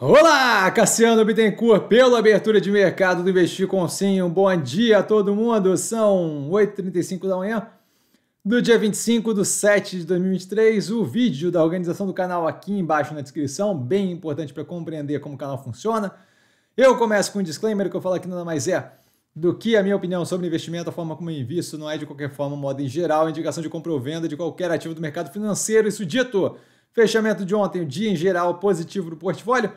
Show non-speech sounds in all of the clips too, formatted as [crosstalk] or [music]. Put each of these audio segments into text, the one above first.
Olá, Cassiano Bittencourt, pela abertura de mercado do Investir com Sim. Um bom dia a todo mundo. São 8h35 da manhã do dia 25 de 7 de 2023. O vídeo da organização do canal aqui embaixo na descrição, bem importante para compreender como o canal funciona. Eu começo com um disclaimer que eu falo aqui nada mais é do que a minha opinião sobre investimento, a forma como eu invisto, não é de qualquer forma, modo em geral, indicação de compra ou venda de qualquer ativo do mercado financeiro. Isso dito, Fechamento de ontem, o dia em geral positivo do portfólio.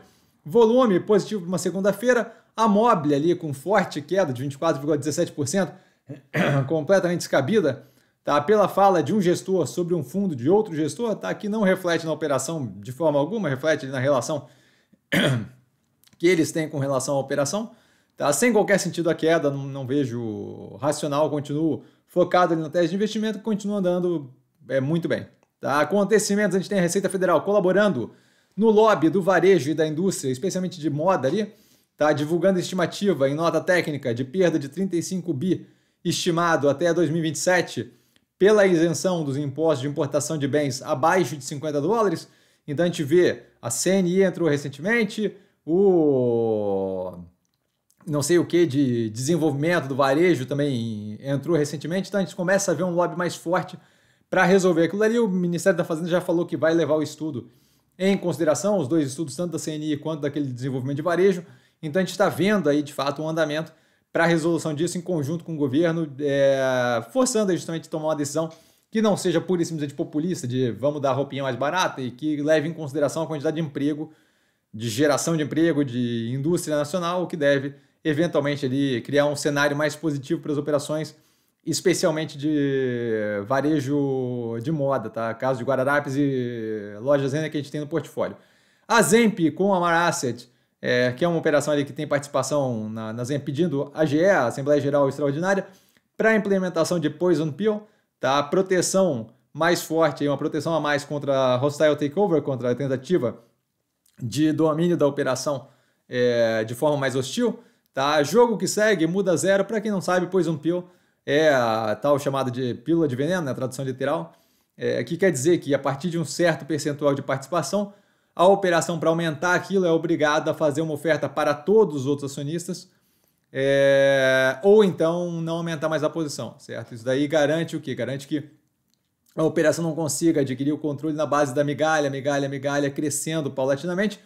Volume positivo para uma segunda-feira. A Mobile ali com forte queda de 24,17%, [clears throat] completamente descabida, tá? Pela fala de um gestor sobre um fundo de outro gestor, tá? Que não reflete na operação de forma alguma, reflete na relação [clears throat] que eles têm com relação à operação, tá? Sem qualquer sentido a queda, não, não vejo racional, continuo focado ali na tese de investimento, continua andando é, muito bem. Tá? Acontecimentos, a gente tem a Receita Federal colaborando no lobby do varejo e da indústria, especialmente de moda ali, tá? divulgando estimativa em nota técnica de perda de 35 bi estimado até 2027 pela isenção dos impostos de importação de bens abaixo de 50 dólares. Então a gente vê a CNI entrou recentemente, o não sei o que de desenvolvimento do varejo também entrou recentemente, então a gente começa a ver um lobby mais forte para resolver aquilo ali. O Ministério da Fazenda já falou que vai levar o estudo em consideração, os dois estudos, tanto da CNI quanto daquele desenvolvimento de varejo. Então a gente está vendo aí, de fato, um andamento para a resolução disso em conjunto com o governo, é, forçando justamente a tomar uma decisão que não seja pura e simplesmente populista, de vamos dar roupinha mais barata e que leve em consideração a quantidade de emprego, de geração de emprego, de indústria nacional, o que deve eventualmente ali criar um cenário mais positivo para as operações especialmente de varejo de moda, tá? Caso de Guararapes e lojas Zena que a gente tem no portfólio. A Zemp com a Asset, é, que é uma operação ali que tem participação na, na Zemp pedindo a GE, a Assembleia Geral Extraordinária, para implementação de Poison Pill, tá? Proteção mais forte, uma proteção a mais contra hostile takeover, contra a tentativa de domínio da operação é, de forma mais hostil, tá? Jogo que segue, muda zero, para quem não sabe, Poison Pill é a tal chamada de pílula de veneno, na né, tradução literal, é, que quer dizer que a partir de um certo percentual de participação, a operação para aumentar aquilo é obrigada a fazer uma oferta para todos os outros acionistas, é, ou então não aumentar mais a posição, certo? Isso daí garante o quê? Garante que a operação não consiga adquirir o controle na base da migalha, migalha, migalha, crescendo paulatinamente,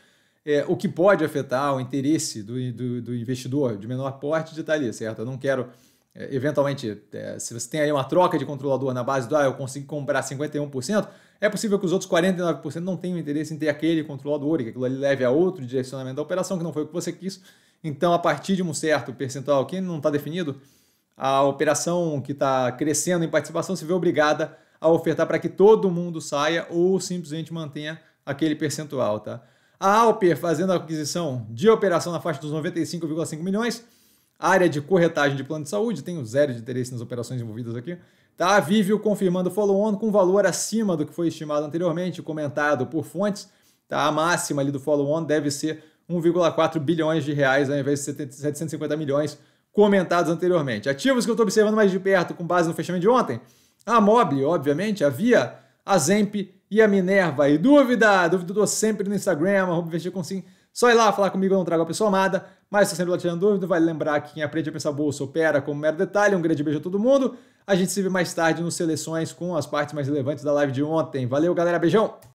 é, o que pode afetar o interesse do, do, do investidor de menor porte de estar ali, certo? Eu não quero é, eventualmente, é, se você tem aí uma troca de controlador na base do, ah, eu consigo comprar 51%, é possível que os outros 49% não tenham interesse em ter aquele controlador e que aquilo ali leve a outro direcionamento da operação, que não foi o que você quis. Então, a partir de um certo percentual que não está definido, a operação que está crescendo em participação se vê obrigada a ofertar para que todo mundo saia ou simplesmente mantenha aquele percentual, tá? A Alper fazendo a aquisição de operação na faixa dos 95,5 milhões, área de corretagem de plano de saúde, tenho zero de interesse nas operações envolvidas aqui. Tá, Vivio confirmando follow-on com valor acima do que foi estimado anteriormente, comentado por fontes. Tá, a máxima ali do follow-on deve ser 1,4 bilhões de reais ao invés de 750 milhões comentados anteriormente. Ativos que eu estou observando mais de perto com base no fechamento de ontem, a Mobile, obviamente, a Via, a Zemp e a Minerva. E dúvida, dúvida sempre no Instagram, arroba investir com sim. Só ir lá falar comigo, eu não trago a pessoa amada. Mas se você ainda tá tirando dúvida, vale lembrar que quem aprende a pensar bolsa opera como mero detalhe. Um grande beijo a todo mundo. A gente se vê mais tarde nos Seleções com as partes mais relevantes da live de ontem. Valeu, galera. Beijão!